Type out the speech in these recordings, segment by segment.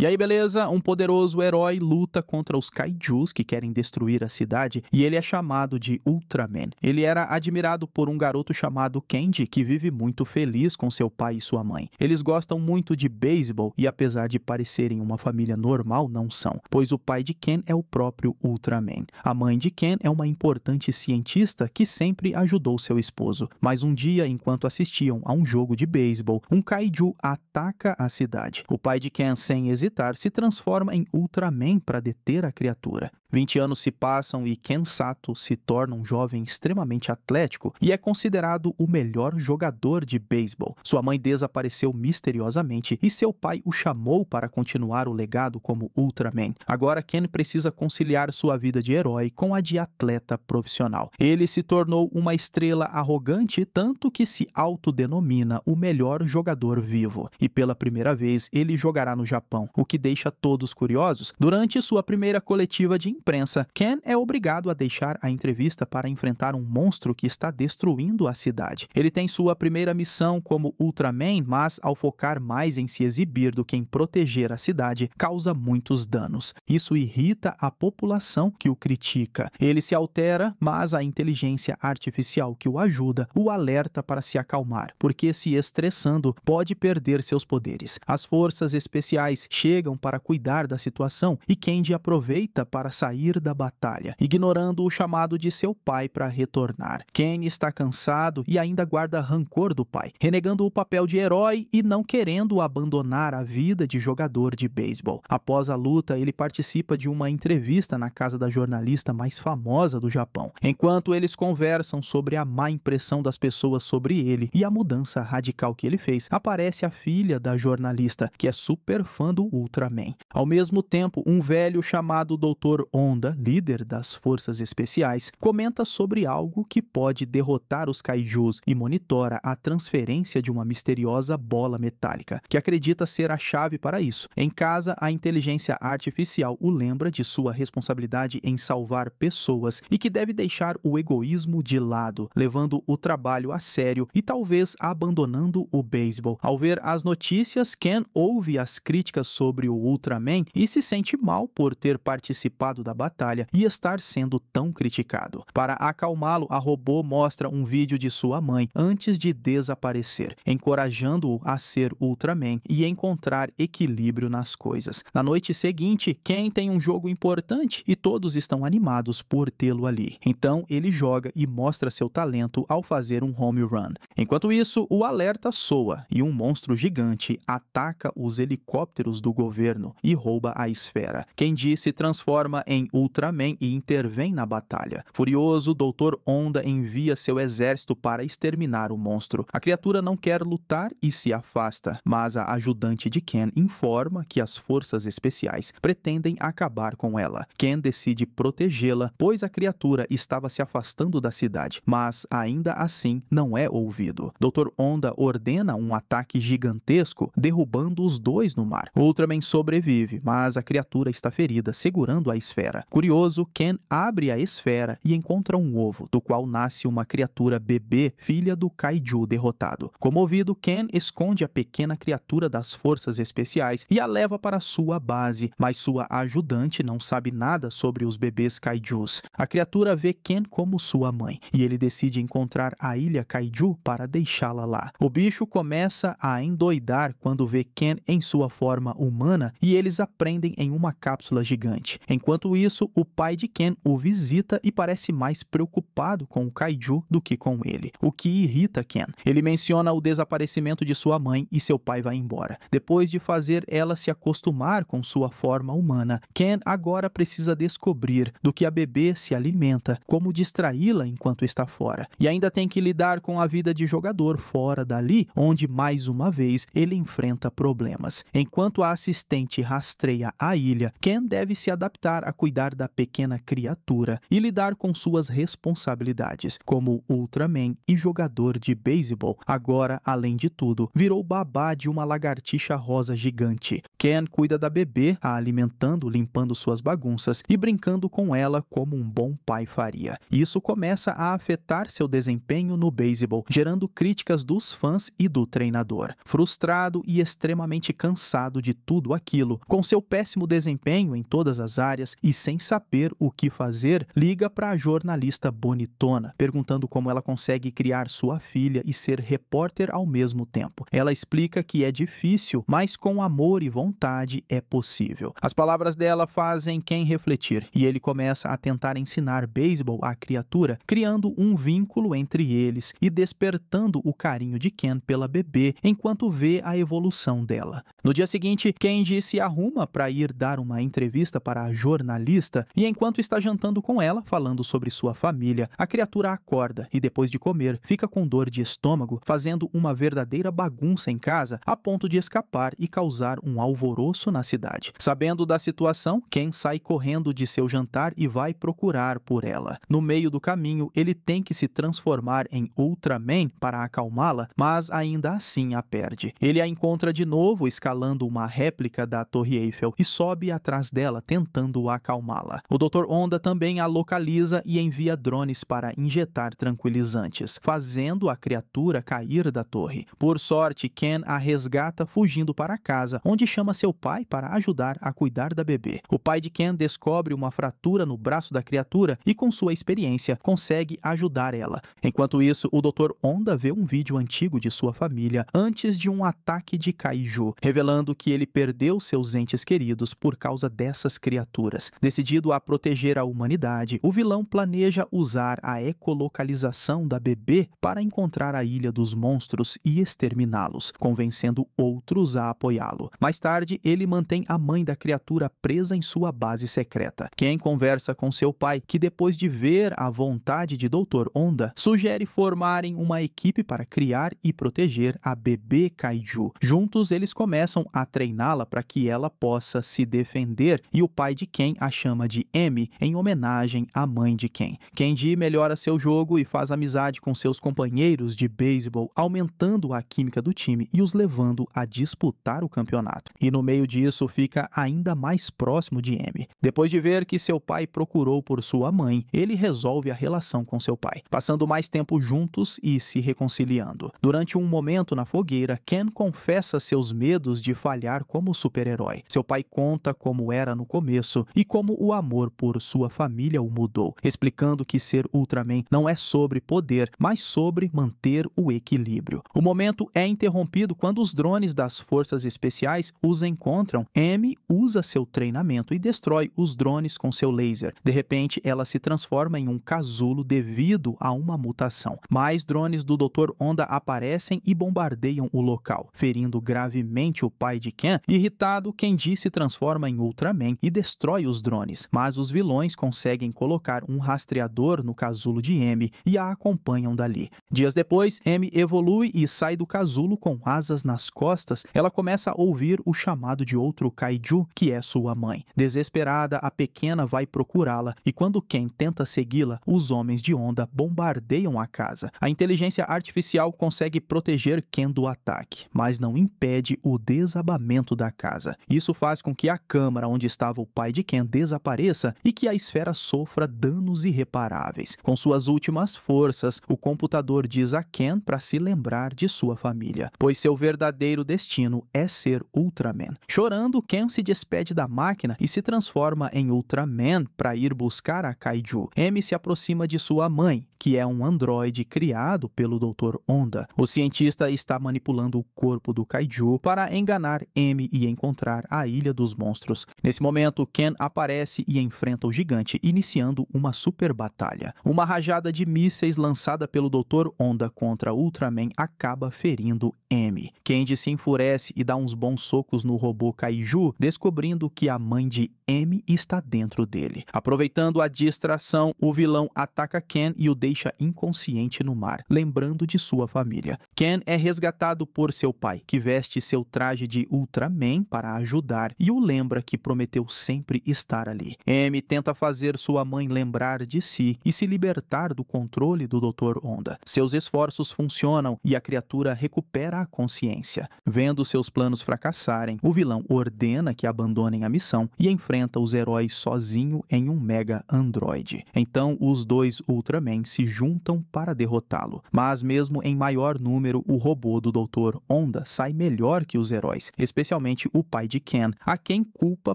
E aí, beleza? Um poderoso herói luta contra os kaijus que querem destruir a cidade e ele é chamado de Ultraman. Ele era admirado por um garoto chamado Kenji que vive muito feliz com seu pai e sua mãe. Eles gostam muito de beisebol e apesar de parecerem uma família normal, não são, pois o pai de Ken é o próprio Ultraman. A mãe de Ken é uma importante cientista que sempre ajudou seu esposo, mas um dia, enquanto assistiam a um jogo de beisebol, um kaiju ataca a cidade. O pai de Ken, sem hesitar, militar se transforma em Ultraman para deter a criatura. 20 anos se passam e Ken Sato se torna um jovem extremamente atlético e é considerado o melhor jogador de beisebol. Sua mãe desapareceu misteriosamente e seu pai o chamou para continuar o legado como Ultraman. Agora Ken precisa conciliar sua vida de herói com a de atleta profissional. Ele se tornou uma estrela arrogante tanto que se autodenomina o melhor jogador vivo. E pela primeira vez ele jogará no Japão, o que deixa todos curiosos. Durante sua primeira coletiva de imprensa, Ken é obrigado a deixar a entrevista para enfrentar um monstro que está destruindo a cidade. Ele tem sua primeira missão como Ultraman, mas ao focar mais em se exibir do que em proteger a cidade, causa muitos danos. Isso irrita a população que o critica. Ele se altera, mas a inteligência artificial que o ajuda o alerta para se acalmar, porque se estressando pode perder seus poderes. As forças especiais chegam para cuidar da situação e Candy aproveita para sair sair da batalha, ignorando o chamado de seu pai para retornar. Ken está cansado e ainda guarda rancor do pai, renegando o papel de herói e não querendo abandonar a vida de jogador de beisebol. Após a luta, ele participa de uma entrevista na casa da jornalista mais famosa do Japão, enquanto eles conversam sobre a má impressão das pessoas sobre ele e a mudança radical que ele fez. Aparece a filha da jornalista, que é super fã do Ultraman. Ao mesmo tempo, um velho chamado Dr. Onda, líder das forças especiais, comenta sobre algo que pode derrotar os kaijus e monitora a transferência de uma misteriosa bola metálica, que acredita ser a chave para isso. Em casa, a inteligência artificial o lembra de sua responsabilidade em salvar pessoas e que deve deixar o egoísmo de lado, levando o trabalho a sério e talvez abandonando o beisebol. Ao ver as notícias, Ken ouve as críticas sobre o Ultraman e se sente mal por ter participado da da batalha e estar sendo tão criticado. Para acalmá-lo, a robô mostra um vídeo de sua mãe antes de desaparecer, encorajando-o a ser Ultraman e encontrar equilíbrio nas coisas. Na noite seguinte, Ken tem um jogo importante e todos estão animados por tê-lo ali. Então ele joga e mostra seu talento ao fazer um home run. Enquanto isso, o alerta soa e um monstro gigante ataca os helicópteros do governo e rouba a esfera. Ken disse transforma em em Ultraman e intervém na batalha. Furioso, Dr. Onda envia seu exército para exterminar o monstro. A criatura não quer lutar e se afasta, mas a ajudante de Ken informa que as forças especiais pretendem acabar com ela. Ken decide protegê-la, pois a criatura estava se afastando da cidade, mas ainda assim não é ouvido. Dr. Onda ordena um ataque gigantesco, derrubando os dois no mar. Ultraman sobrevive, mas a criatura está ferida, segurando a esfera esfera. Curioso, Ken abre a esfera e encontra um ovo, do qual nasce uma criatura bebê, filha do kaiju derrotado. Comovido, Ken esconde a pequena criatura das forças especiais e a leva para sua base, mas sua ajudante não sabe nada sobre os bebês kaijus. A criatura vê Ken como sua mãe e ele decide encontrar a ilha kaiju para deixá-la lá. O bicho começa a endoidar quando vê Ken em sua forma humana e eles aprendem em uma cápsula gigante. Enquanto Enquanto isso, o pai de Ken o visita e parece mais preocupado com o Kaiju do que com ele, o que irrita Ken. Ele menciona o desaparecimento de sua mãe e seu pai vai embora. Depois de fazer ela se acostumar com sua forma humana, Ken agora precisa descobrir do que a bebê se alimenta, como distraí-la enquanto está fora. E ainda tem que lidar com a vida de jogador fora dali, onde mais uma vez ele enfrenta problemas. Enquanto a assistente rastreia a ilha, Ken deve se adaptar a cuidar da pequena criatura e lidar com suas responsabilidades, como Ultraman e jogador de beisebol. Agora, além de tudo, virou babá de uma lagartixa rosa gigante. Ken cuida da bebê, a alimentando, limpando suas bagunças e brincando com ela como um bom pai faria. Isso começa a afetar seu desempenho no beisebol, gerando críticas dos fãs e do treinador. Frustrado e extremamente cansado de tudo aquilo, com seu péssimo desempenho em todas as áreas e e, sem saber o que fazer, liga para a jornalista bonitona, perguntando como ela consegue criar sua filha e ser repórter ao mesmo tempo. Ela explica que é difícil, mas com amor e vontade é possível. As palavras dela fazem quem refletir e ele começa a tentar ensinar beisebol à criatura, criando um vínculo entre eles e despertando o carinho de Ken pela bebê enquanto vê a evolução dela. No dia seguinte, Kenji se arruma para ir dar uma entrevista para a jornalista jornalista, e enquanto está jantando com ela, falando sobre sua família, a criatura acorda e, depois de comer, fica com dor de estômago, fazendo uma verdadeira bagunça em casa a ponto de escapar e causar um alvoroço na cidade. Sabendo da situação, Ken sai correndo de seu jantar e vai procurar por ela. No meio do caminho, ele tem que se transformar em Ultraman para acalmá-la, mas ainda assim a perde. Ele a encontra de novo escalando uma réplica da Torre Eiffel e sobe atrás dela tentando acalmá acalmá-la. O Dr. Onda também a localiza e envia drones para injetar tranquilizantes, fazendo a criatura cair da torre. Por sorte, Ken a resgata fugindo para casa, onde chama seu pai para ajudar a cuidar da bebê. O pai de Ken descobre uma fratura no braço da criatura e, com sua experiência, consegue ajudar ela. Enquanto isso, o Dr. Onda vê um vídeo antigo de sua família antes de um ataque de kaiju, revelando que ele perdeu seus entes queridos por causa dessas criaturas. Decidido a proteger a humanidade, o vilão planeja usar a ecolocalização da bebê para encontrar a Ilha dos Monstros e exterminá-los, convencendo outros a apoiá-lo. Mais tarde, ele mantém a mãe da criatura presa em sua base secreta. Quem conversa com seu pai, que depois de ver a vontade de Dr. Onda, sugere formarem uma equipe para criar e proteger a bebê Kaiju. Juntos, eles começam a treiná-la para que ela possa se defender e o pai de Ken a chama de M em homenagem à mãe de Ken. Kenji melhora seu jogo e faz amizade com seus companheiros de beisebol, aumentando a química do time e os levando a disputar o campeonato. E no meio disso fica ainda mais próximo de M. Depois de ver que seu pai procurou por sua mãe, ele resolve a relação com seu pai, passando mais tempo juntos e se reconciliando. Durante um momento na fogueira, Ken confessa seus medos de falhar como super-herói. Seu pai conta como era no começo e como como o amor por sua família o mudou, explicando que ser Ultraman não é sobre poder, mas sobre manter o equilíbrio. O momento é interrompido quando os drones das forças especiais os encontram. M usa seu treinamento e destrói os drones com seu laser. De repente, ela se transforma em um casulo devido a uma mutação. Mais drones do Dr. Onda aparecem e bombardeiam o local, ferindo gravemente o pai de Ken. Irritado, Ken se transforma em Ultraman e destrói os drones, mas os vilões conseguem colocar um rastreador no casulo de M e a acompanham dali. Dias depois, M evolui e sai do casulo com asas nas costas. Ela começa a ouvir o chamado de outro kaiju, que é sua mãe. Desesperada, a pequena vai procurá-la e quando Ken tenta segui-la, os homens de onda bombardeiam a casa. A inteligência artificial consegue proteger Ken do ataque, mas não impede o desabamento da casa. Isso faz com que a câmara onde estava o pai de Ken desapareça e que a esfera sofra danos irreparáveis. Com suas últimas forças, o computador diz a Ken para se lembrar de sua família, pois seu verdadeiro destino é ser Ultraman. Chorando, Ken se despede da máquina e se transforma em Ultraman para ir buscar a Kaiju. M se aproxima de sua mãe, que é um androide criado pelo Dr. Onda. O cientista está manipulando o corpo do Kaiju para enganar M e encontrar a Ilha dos Monstros. Nesse momento, Ken aparece aparece e enfrenta o gigante, iniciando uma super batalha. Uma rajada de mísseis lançada pelo Dr. Onda contra Ultraman acaba ferindo M. Candy se enfurece e dá uns bons socos no robô Kaiju, descobrindo que a mãe de M está dentro dele. Aproveitando a distração, o vilão ataca Ken e o deixa inconsciente no mar, lembrando de sua família. Ken é resgatado por seu pai, que veste seu traje de Ultraman para ajudar e o lembra que prometeu sempre estar ali. M tenta fazer sua mãe lembrar de si e se libertar do controle do Dr. Onda. Seus esforços funcionam e a criatura recupera consciência. Vendo seus planos fracassarem, o vilão ordena que abandonem a missão e enfrenta os heróis sozinho em um mega androide. Então, os dois Ultraman se juntam para derrotá-lo. Mas mesmo em maior número, o robô do Dr. Onda sai melhor que os heróis, especialmente o pai de Ken, a quem culpa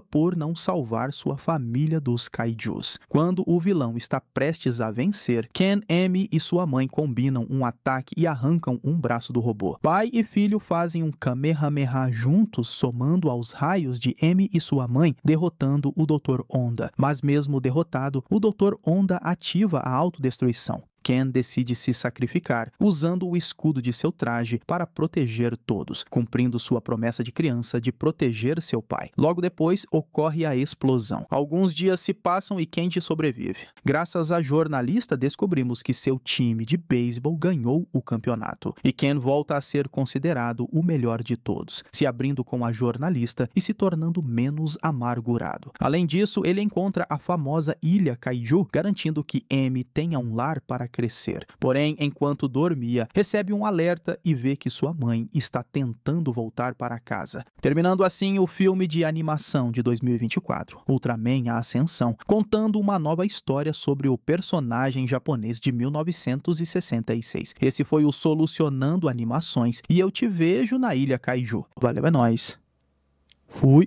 por não salvar sua família dos kaijus. Quando o vilão está prestes a vencer, Ken, Amy e sua mãe combinam um ataque e arrancam um braço do robô. Pai e filho fazem um Kamehameha juntos, somando aos raios de M e sua mãe, derrotando o Dr. Onda. Mas mesmo derrotado, o Dr. Onda ativa a autodestruição. Ken decide se sacrificar, usando o escudo de seu traje para proteger todos, cumprindo sua promessa de criança de proteger seu pai. Logo depois, ocorre a explosão. Alguns dias se passam e Ken sobrevive. Graças à jornalista, descobrimos que seu time de beisebol ganhou o campeonato. E Ken volta a ser considerado o melhor de todos, se abrindo com a jornalista e se tornando menos amargurado. Além disso, ele encontra a famosa Ilha Kaiju, garantindo que M tenha um lar para crescer. Porém, enquanto dormia, recebe um alerta e vê que sua mãe está tentando voltar para casa. Terminando assim o filme de animação de 2024, Ultraman A Ascensão, contando uma nova história sobre o personagem japonês de 1966. Esse foi o Solucionando Animações e eu te vejo na Ilha Kaiju. Valeu, é nóis! Fui!